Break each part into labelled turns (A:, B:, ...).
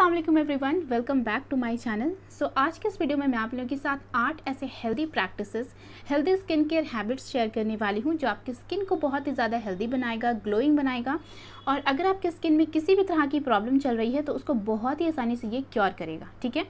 A: Aslam everyone welcome back to my channel so आज के इस वीडियो में मैं आप लोगों के साथ आठ ऐसे healthy practices healthy skin care habits share करने वाली हूँ जो आपकी स्किन को बहुत ही ज़्यादा हेल्दी बनाएगा ग्लोइंग बनाएगा और अगर आपके स्किन में किसी भी तरह की प्रॉब्लम चल रही है तो उसको बहुत ही आसानी से ये क्योर करेगा ठीक है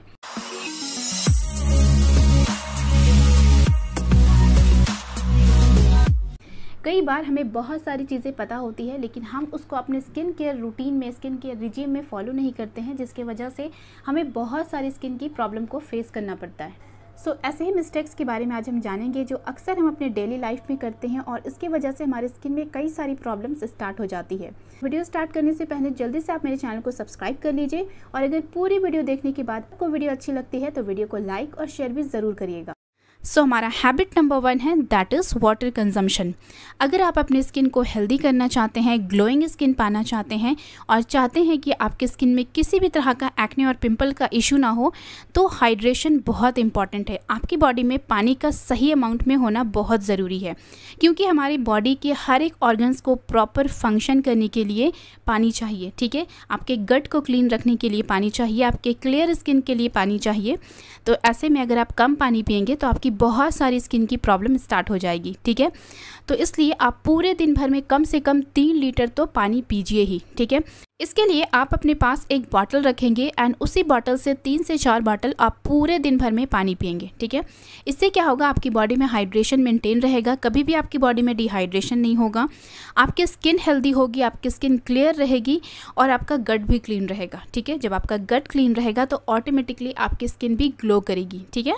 A: कई बार हमें बहुत सारी चीज़ें पता होती है लेकिन हम उसको अपने स्किन केयर रूटीन में स्किन केयर रिजीम में फॉलो नहीं करते हैं जिसकी वजह से हमें बहुत सारी स्किन की प्रॉब्लम को फेस करना पड़ता है सो so, ऐसे ही मिस्टेक्स के बारे में आज हम जानेंगे जो अक्सर हम अपने डेली लाइफ में करते हैं और इसकी वजह से हमारे स्किन में कई सारी प्रॉब्लम्स स्टार्ट हो जाती है वीडियो स्टार्ट करने से पहले जल्दी से आप मेरे चैनल को सब्सक्राइब कर लीजिए और अगर पूरी वीडियो देखने के बाद आपको वीडियो अच्छी लगती है तो वीडियो को लाइक और शेयर भी ज़रूर करिएगा सो so, हमारा हैबिट नंबर वन है दैट इज़ वाटर कंजम्पशन अगर आप अपने स्किन को हेल्दी करना चाहते हैं ग्लोइंग स्किन पाना चाहते हैं और चाहते हैं कि आपके स्किन में किसी भी तरह का एक्ने और पिंपल का इशू ना हो तो हाइड्रेशन बहुत इंपॉर्टेंट है आपकी बॉडी में पानी का सही अमाउंट में होना बहुत ज़रूरी है क्योंकि हमारी बॉडी के हर एक ऑर्गन्स को प्रॉपर फंक्शन करने के लिए पानी चाहिए ठीक है आपके गट को क्लीन रखने के लिए पानी चाहिए आपके क्लियर स्किन के लिए पानी चाहिए तो ऐसे में अगर आप कम पानी पियेंगे तो आपकी बहुत सारी स्किन की प्रॉब्लम स्टार्ट हो जाएगी ठीक है तो इसलिए आप पूरे दिन भर में कम से कम तीन लीटर तो पानी पीजिए ही ठीक है इसके लिए आप अपने पास एक बॉटल रखेंगे एंड उसी बॉटल से तीन से चार बॉटल आप पूरे दिन भर में पानी पियेंगे ठीक है इससे क्या होगा आपकी बॉडी में हाइड्रेशन मेंटेन रहेगा कभी भी आपकी बॉडी में डिहाइड्रेशन नहीं होगा आपकी स्किन हेल्दी होगी आपकी स्किन क्लियर रहेगी और आपका गट भी क्लीन रहेगा ठीक है जब आपका गट क्लीन रहेगा तो ऑटोमेटिकली आपकी स्किन भी ग्लो करेगी ठीक है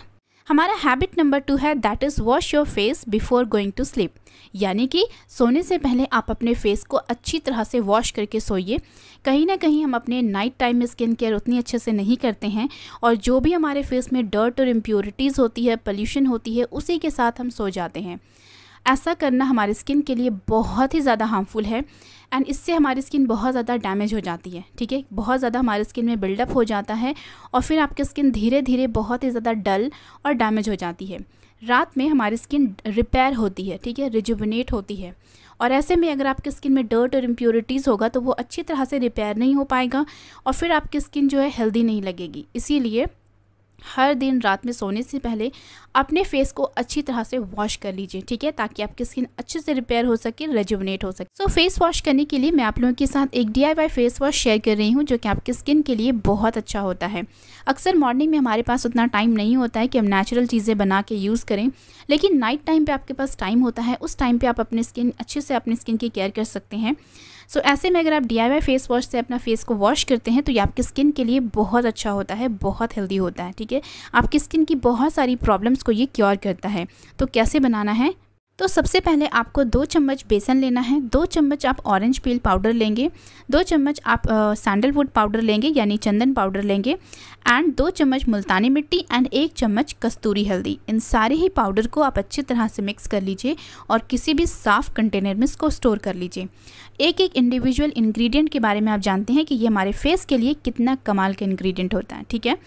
A: हमारा हैबिट नंबर टू है that is wash your face before going to sleep यानी कि सोने से पहले आप अपने फेस को अच्छी तरह से वॉश करके सोइए कहीं ना कहीं हम अपने नाइट टाइम में स्किन केयर उतनी अच्छे से नहीं करते हैं और जो भी हमारे फेस में डर्ट और इम्प्योरिटीज़ होती है पल्यूशन होती है उसी के साथ हम सो जाते हैं ऐसा करना हमारी स्किन के लिए बहुत ही ज़्यादा हार्मफुल है एंड इससे हमारी स्किन बहुत ज़्यादा डैमेज हो जाती है ठीक है बहुत ज़्यादा हमारे स्किन में बिल्डअप हो जाता है और फिर आपकी स्किन धीरे धीरे बहुत ही ज़्यादा डल और डैमेज हो जाती है रात में हमारी स्किन रिपेयर होती है ठीक है रिजुविनेट होती है और ऐसे में अगर आपकी स्किन में डर्ट और इम्प्योरिटीज़ होगा तो वो अच्छी तरह से रिपेयर नहीं हो पाएगा और फिर आपकी स्किन जो है हेल्दी नहीं लगेगी इसीलिए हर दिन रात में सोने से पहले अपने फेस को अच्छी तरह से वॉश कर लीजिए ठीक है ताकि आपकी स्किन अच्छे से रिपेयर हो सके रेजुवनेट हो सके सो so, फेस वॉश करने के लिए मैं आप लोगों के साथ एक डी फेस वॉश शेयर कर रही हूँ जो कि आपकी स्किन के लिए बहुत अच्छा होता है अक्सर मॉर्निंग में हमारे पास उतना टाइम नहीं होता है कि हम नेचुरल चीज़ें बना के यूज़ करें लेकिन नाइट टाइम पर आपके पास टाइम होता है उस टाइम पर आप अपनी स्किन अच्छे से अपनी स्किन की केयर कर सकते हैं सो ऐसे में अगर आप डी फेस वॉश से अपना फेस को वॉश करते हैं तो ये आपकी स्किन के लिए बहुत अच्छा होता है बहुत हेल्दी होता है ठीक है आपकी स्किन की बहुत सारी प्रॉब्लम्स को ये क्योर करता है तो कैसे बनाना है तो सबसे पहले आपको दो चम्मच बेसन लेना है दो चम्मच आप ऑरेंज पील पाउडर लेंगे दो चम्मच आप सैंडलवुड पाउडर लेंगे यानी चंदन पाउडर लेंगे एंड दो चम्मच मुल्तानी मिट्टी एंड एक चम्मच कस्तूरी हल्दी इन सारे ही पाउडर को आप अच्छी तरह से मिक्स कर लीजिए और किसी भी साफ़ कंटेनर में इसको स्टोर कर लीजिए एक एक इंडिविजुअल इन्ग्रीडियंट के बारे में आप जानते हैं कि ये हमारे फेस के लिए कितना कमाल का इन्ग्रीडियंट होता है ठीक है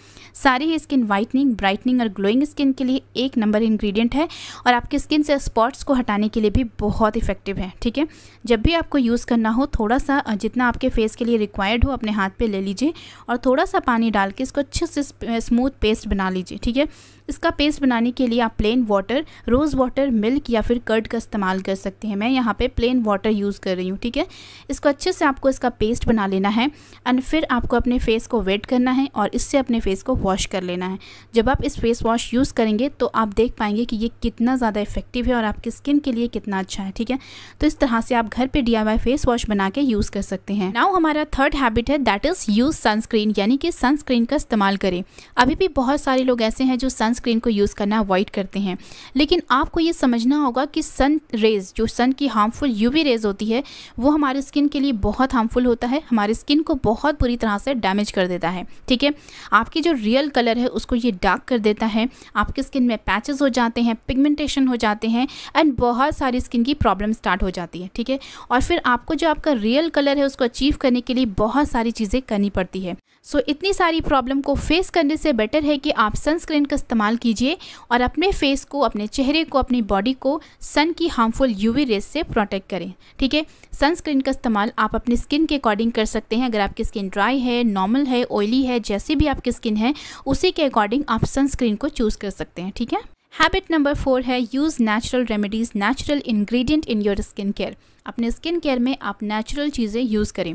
A: सारे ही स्किन वाइटनिंग ब्राइटनिंग और ग्लोइंग स्किन के लिए एक नंबर इन्ग्रीडियंट है और आपकी स्किन से स्पॉट्स स्पॉट्स को हटाने के लिए भी बहुत इफेक्टिव है ठीक है जब भी आपको यूज़ करना हो थोड़ा सा जितना आपके फेस के लिए रिक्वायर्ड हो अपने हाथ पे ले लीजिए और थोड़ा सा पानी डाल के इसको अच्छे से स्मूथ पेस्ट बना लीजिए ठीक है इसका पेस्ट बनाने के लिए आप plain water rose water milk या फिर कर्ड का इस्तेमाल कर सकते हैं मैं यहाँ पे प्लेन वाटर यूज़ कर रही हूँ ठीक है इसको अच्छे से आपको इसका पेस्ट बना लेना है एंड फिर आपको अपने फेस को वेट करना है और इससे अपने फेस को वॉश कर लेना है जब आप इस फेस वॉश यूज़ करेंगे तो आप देख पाएंगे कि ये कितना ज़्यादा इफेक्टिव है और आपकी स्किन के लिए कितना अच्छा है ठीक है तो इस तरह से आप घर पर डी फेस वॉश बना के यूज़ कर सकते हैं नाउ हमारा थर्ड हैबिट है दैट इज़ यूज़ सनस्क्रीन यानी कि सनस्क्रीन का इस्तेमाल करें अभी भी बहुत सारे लोग ऐसे हैं जो सन सनस्क्रीन को यूज़ करना अवॉइड करते हैं लेकिन आपको ये समझना होगा कि सन रेज़ जो सन की हार्मफुल यूवी रेज़ होती है वो हमारे स्किन के लिए बहुत हार्मफुल होता है हमारे स्किन को बहुत बुरी तरह से डैमेज कर देता है ठीक है आपकी जो रियल कलर है उसको ये डार्क कर देता है आपके स्किन में पैचेज हो जाते हैं पिगमेंटेशन हो जाते हैं एंड बहुत सारी स्किन की प्रॉब्लम स्टार्ट हो जाती है ठीक है और फिर आपको जो आपका रियल कलर है उसको अचीव करने के लिए बहुत सारी चीज़ें करनी पड़ती है सो so, इतनी सारी प्रॉब्लम को फेस करने से बेटर है कि आप सनस्क्रीन का इस्तेमाल इस्तेमाल कीजिए और अपने फेस को अपने चेहरे को अपनी बॉडी को सन की हार्मफुल यूवी रेस से प्रोटेक्ट करें ठीक है सनस्क्रीन का इस्तेमाल आप अपने स्किन के अकॉर्डिंग कर सकते हैं अगर आपकी स्किन ड्राई है नॉर्मल है ऑयली है जैसी भी आपकी स्किन है उसी के अकॉर्डिंग आप सनस्क्रीन को चूज़ कर सकते हैं ठीक है हैबिट नंबर फोर है use natural remedies natural ingredient in your skin care अपने स्किन केयर में आप नेचुरल चीज़ें यूज़ करें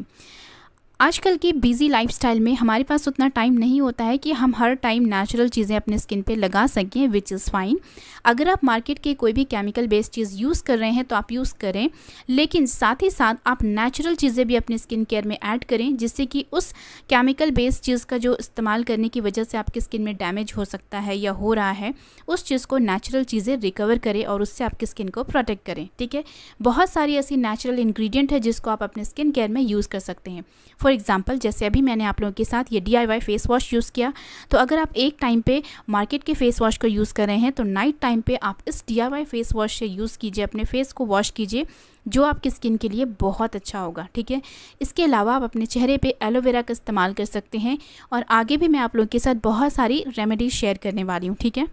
A: आजकल की बिज़ी लाइफस्टाइल में हमारे पास उतना टाइम नहीं होता है कि हम हर टाइम नेचुरल चीज़ें अपने स्किन पे लगा सकें विच इज़ फाइन अगर आप मार्केट के कोई भी केमिकल बेस्ड चीज़ यूज़ कर रहे हैं तो आप यूज़ करें लेकिन साथ ही साथ आप नेचुरल चीज़ें भी अपने स्किन केयर में ऐड करें जिससे कि उस केमिकल बेस्ड चीज़ का जो इस्तेमाल करने की वजह से आपकी स्किन में डैमेज हो सकता है या हो रहा है उस चीज़ को नेचुरल चीज़ें रिकवर करें और उससे आपकी स्किन को प्रोटेक्ट करें ठीक है बहुत सारी ऐसी नेचुरल इन्ग्रीडियंट है जिसको आप अपने स्किन केयर में यूज़ कर सकते हैं फॉर एग्जांपल जैसे अभी मैंने आप लोगों के साथ ये डी फेस वॉश यूज़ किया तो अगर आप एक टाइम पे मार्केट के फेस वॉश को यूज़ कर रहे हैं तो नाइट टाइम पे आप इस डी फेस वॉश से यूज़ कीजिए अपने फेस को वॉश कीजिए जो आपकी स्किन के लिए बहुत अच्छा होगा ठीक है इसके अलावा आप अपने चेहरे पे एलोवेरा का इस्तेमाल कर सकते हैं और आगे भी मैं आप लोगों के साथ बहुत सारी रेमेडीज शेयर करने वाली हूँ ठीक है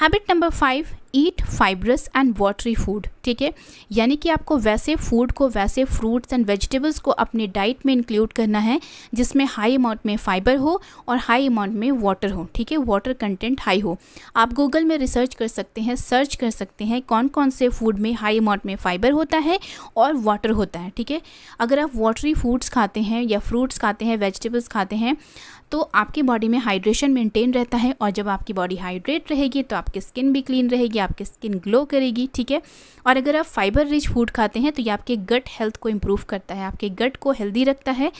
A: habit number five eat fibrous and watery food ठीक है यानी कि आपको वैसे फूड को वैसे फ्रूट्स एंड वेजिटेबल्स को अपने डाइट में इंक्लूड करना है जिसमें हाई अमाउंट में फाइबर हो और हाई अमाउंट में वाटर हो ठीक है वाटर कंटेंट हाई हो आप गूगल में रिसर्च कर सकते हैं सर्च कर सकते हैं कौन कौन से फूड में हाई अमाउंट में फाइबर होता है और वाटर होता है ठीक है अगर आप वाटरी फूड्स खाते हैं या फ्रूट्स खाते हैं वेजिटेबल्स खाते हैं तो आपकी बॉडी में हाइड्रेशन मेंटेन रहता है और जब आपकी बॉडी हाइड्रेट रहेगी तो आपकी स्किन भी क्लीन रहेगी आपकी स्किन ग्लो करेगी ठीक है और अगर आप फाइबर रिच फूड खाते हैं तो ये आपके गट हेल्थ को इम्प्रूव करता है आपके गट को हेल्दी रखता है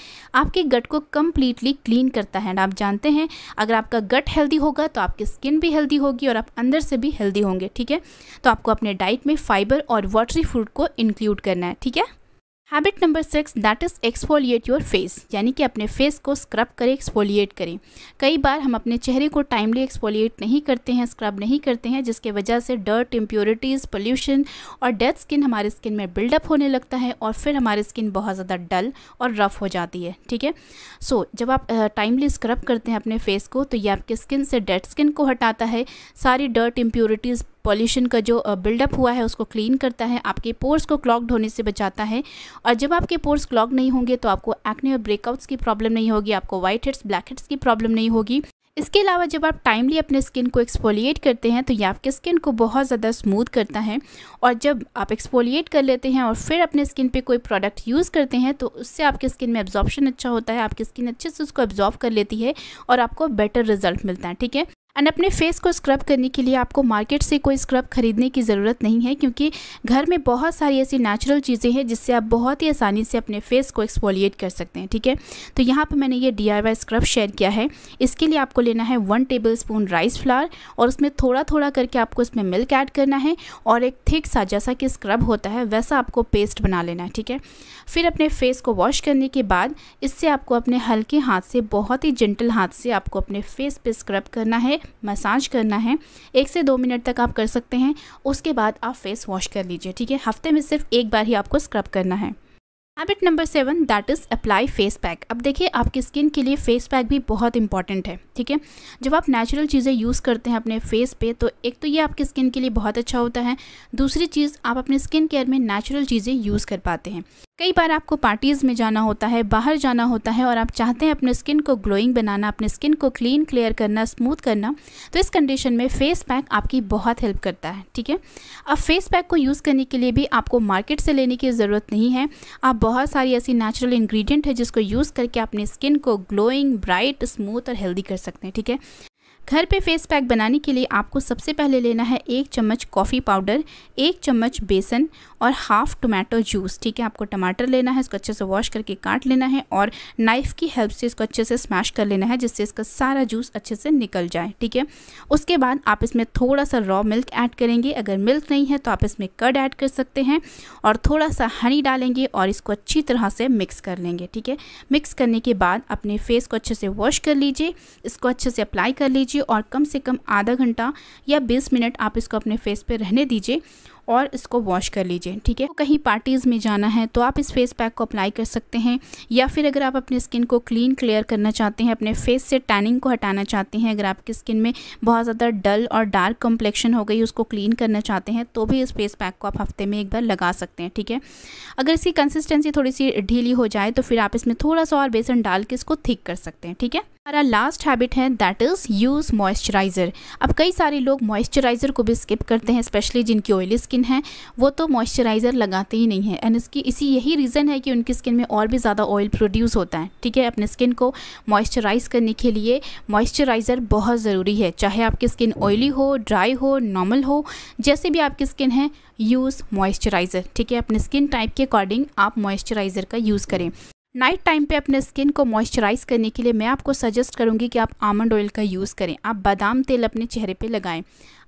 A: आपके गट को कम्प्लीटली क्लीन करता है एंड आप जानते हैं अगर आपका गट हेल्दी होगा तो आपकी स्किन भी हेल्दी होगी और आप अंदर से भी हेल्दी होंगे ठीक है तो आपको अपने डाइट में फाइबर और वाटरी फूड को इंक्लूड करना है ठीक है habit number six that is exfoliate your face यानी कि अपने फेस को स्क्रब करें एक्सफोलिएट करें कई बार हम अपने चेहरे को टाइमली एक्सफोलिएट नहीं करते हैं स्क्रब नहीं करते हैं जिसके वजह से डर्ट इम्प्योरिटीज़ पोल्यूशन और डेड स्किन हमारे स्किन में बिल्डअप होने लगता है और फिर हमारी स्किन बहुत ज़्यादा डल और रफ़ हो जाती है ठीक है सो so, जब आप टाइमली स्क्रब करते हैं अपने फेस को तो ये आपके स्किन से डेड स्किन को हटाता है सारी डर्ट इम्प्योरिटीज़ पॉल्यूशन का जो बिल्डअप हुआ है उसको क्लीन करता है आपके पोर्स को क्लॉग्ड होने से बचाता है और जब आपके पोर्स क्लॉग नहीं होंगे तो आपको एक्ने और ब्रेकआउट्स की प्रॉब्लम नहीं होगी आपको व्हाइट हेड्स ब्लैक हेड्स की प्रॉब्लम नहीं होगी इसके अलावा जब आप टाइमली अपने स्किन को एक्सपोलिएट करते हैं तो ये आपके स्किन को बहुत ज़्यादा स्मूथ करता है और जब आप एक्सपोलिएट कर लेते हैं और फिर अपने स्किन पे कोई प्रोडक्ट यूज़ करते हैं तो उससे आपके स्किन में एब्जॉर्प्शन अच्छा होता है आपकी स्किन अच्छे से उसको एब्जॉर्व कर लेती है और आपको बेटर रिजल्ट मिलता है ठीक है एंड अपने फेस को स्क्रब करने के लिए आपको मार्केट से कोई स्क्रब खरीदने की ज़रूरत नहीं है क्योंकि घर में बहुत सारी ऐसी नेचुरल चीज़ें हैं जिससे आप बहुत ही आसानी से अपने फेस को एक्सपोलिएट कर सकते हैं ठीक है तो यहाँ पर मैंने ये डी स्क्रब शेयर किया है इसके लिए आपको लेना है one tablespoon rice flour और उसमें थोड़ा थोड़ा करके आपको इसमें मिल्क ऐड करना है और एक थिक सा जैसा कि स्क्रब होता है वैसा आपको पेस्ट बना लेना है ठीक है फिर अपने फेस को वॉश करने के बाद इससे आपको अपने हल्के हाथ से बहुत ही जेंटल हाथ से आपको अपने फेस पे स्क्रब करना है मसाज करना है एक से दो मिनट तक आप कर सकते हैं उसके बाद आप फेस वॉश कर लीजिए ठीक है हफ्ते में सिर्फ एक बार ही आपको स्क्रब करना है habit number seven that is apply face pack अब देखिए आपकी स्किन के लिए फेस पैक भी बहुत इंपॉर्टेंट है ठीक है जब आप नेचुरल चीज़ें यूज़ करते हैं अपने फेस पे तो एक तो ये आपकी स्किन के लिए बहुत अच्छा होता है दूसरी चीज़ आप अपने स्किन केयर में नेचुरल चीज़ें यूज़ कर पाते हैं कई बार आपको पार्टीज़ में जाना होता है बाहर जाना होता है और आप चाहते हैं अपने स्किन को ग्लोइंग बनाना अपने स्किन को क्लीन क्लियर करना स्मूथ करना तो इस कंडीशन में फेस पैक आपकी बहुत हेल्प करता है ठीक है अब फेस पैक को यूज़ करने के लिए भी आपको मार्केट से लेने की ज़रूरत नहीं है आप बहुत सारी ऐसी नेचुरल इन्ग्रीडियंट है जिसको यूज़ करके अपने स्किन को ग्लोइंग ब्राइट स्मूथ और हेल्दी कर सकते हैं ठीक है घर पे फेस पैक बनाने के लिए आपको सबसे पहले लेना है एक चम्मच कॉफ़ी पाउडर एक चम्मच बेसन और हाफ़ टोमेटो जूस ठीक है आपको टमाटर लेना है इसको अच्छे से वॉश करके काट लेना है और नाइफ़ की हेल्प से इसको अच्छे से स्मैश कर लेना है जिससे इसका सारा जूस अच्छे से निकल जाए ठीक है उसके बाद आप इसमें थोड़ा सा रॉ मिल्क ऐड करेंगे अगर मिल्क नहीं है तो आप इसमें कर्ड ऐड कर सकते हैं और थोड़ा सा हनी डालेंगे और इसको अच्छी तरह से मिक्स कर लेंगे ठीक है मिक्स करने के बाद अपने फेस को अच्छे से वॉश कर लीजिए इसको अच्छे से अप्लाई कर लीजिए लीजिए और कम से कम आधा घंटा या बीस मिनट आप इसको अपने फेस पे रहने दीजिए और इसको वॉश कर लीजिए ठीक है तो कहीं पार्टीज़ में जाना है तो आप इस फेस पैक को अप्लाई कर सकते हैं या फिर अगर आप अपने स्किन को क्लीन क्लियर करना चाहते हैं अपने फेस से टैनिंग को हटाना चाहते हैं अगर आपकी स्किन में बहुत ज़्यादा डल और डार्क कम्प्लेक्शन हो गई उसको क्लीन करना चाहते हैं तो भी इस फेस पैक को आप हफ्ते में एक बार लगा सकते हैं ठीक है अगर इसकी कंसिस्टेंसी थोड़ी सी ढीली हो जाए तो फिर आप इसमें थोड़ा सा और बेसन डाल के इसको थिक कर सकते हैं ठीक है हमारा लास्ट हैबिट है दैट इज़ यूज़ मॉइस्चराइज़र अब कई सारे लोग मॉइस्चराइज़र को भी स्किप करते हैं स्पेशली जिनकी ऑयली स्किन है वो तो मॉइस्चराइज़र लगाते ही नहीं है एंड इसकी इसी यही रीज़न है कि उनकी स्किन में और भी ज़्यादा ऑयल प्रोड्यूस होता है ठीक है अपने स्किन को मॉइस्चराइज़ करने के लिए मॉइस्चराइज़र बहुत ज़रूरी है चाहे आपकी स्किन ऑयली हो ड्राई हो नॉर्मल हो जैसे भी आपकी स्किन है यूज़ मॉइस्चराइज़र ठीक है अपने स्किन टाइप के अकॉर्डिंग आप मॉइस्चराइज़र का यूज़ करें नाइट टाइम पे अपने स्किन को मॉइस्चराइज़ करने के लिए मैं आपको सजेस्ट करूँगी कि आप आमंड ऑयल का यूज़ करें आप बादाम तेल अपने चेहरे पे लगाएं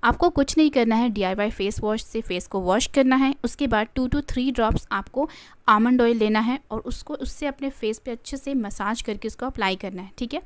A: आपको कुछ नहीं करना है डीआईवाई फेस वॉश से फेस को वॉश करना है उसके बाद टू टू थ्री ड्रॉप्स आपको आमंड ऑयल लेना है और उसको उससे अपने फेस पे अच्छे से मसाज करके उसको अप्लाई करना है ठीक है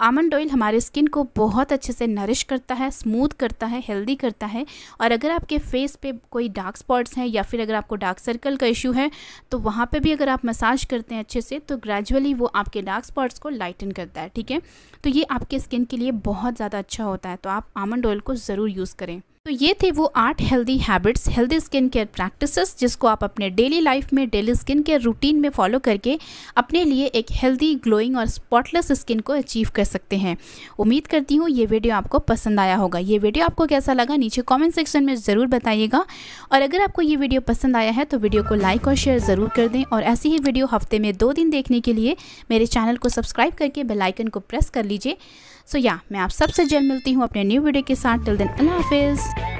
A: आमंड ऑयल हमारे स्किन को बहुत अच्छे से नरिश करता है स्मूथ करता है हेल्दी करता है और अगर आपके फेस पे कोई डार्क स्पॉट्स हैं या फिर अगर आपको डार्क सर्कल का इशू है तो वहाँ पे भी अगर आप मसाज करते हैं अच्छे से तो ग्रेजुअली वो आपके डार्क स्पॉट्स को लाइटन करता है ठीक है तो ये आपके स्किन के लिए बहुत ज़्यादा अच्छा होता है तो आप आमंड ऑयल को ज़रूर यूज़ करें तो ये थे वो आठ healthy habits healthy skin care practices जिसको आप अपने डेली लाइफ में डेली स्किन केयर रूटीन में फॉलो करके अपने लिए एक हेल्दी ग्लोइंग और स्पॉटलेस स्किन को अचीव कर सकते हैं उम्मीद करती हूँ ये वीडियो आपको पसंद आया होगा ये वीडियो आपको कैसा लगा नीचे कॉमेंट सेक्शन में ज़रूर बताइएगा और अगर आपको ये वीडियो पसंद आया है तो वीडियो को लाइक और शेयर ज़रूर कर दें और ऐसी ही वीडियो हफ्ते में दो दिन देखने के लिए मेरे चैनल को सब्सक्राइब करके बेलाइकन को प्रेस कर लीजिए सो या मैं आप सबसे जल्द मिलती हूँ अपने न्यू वीडियो के साथ टिल दिन अल्लाह हाफिज़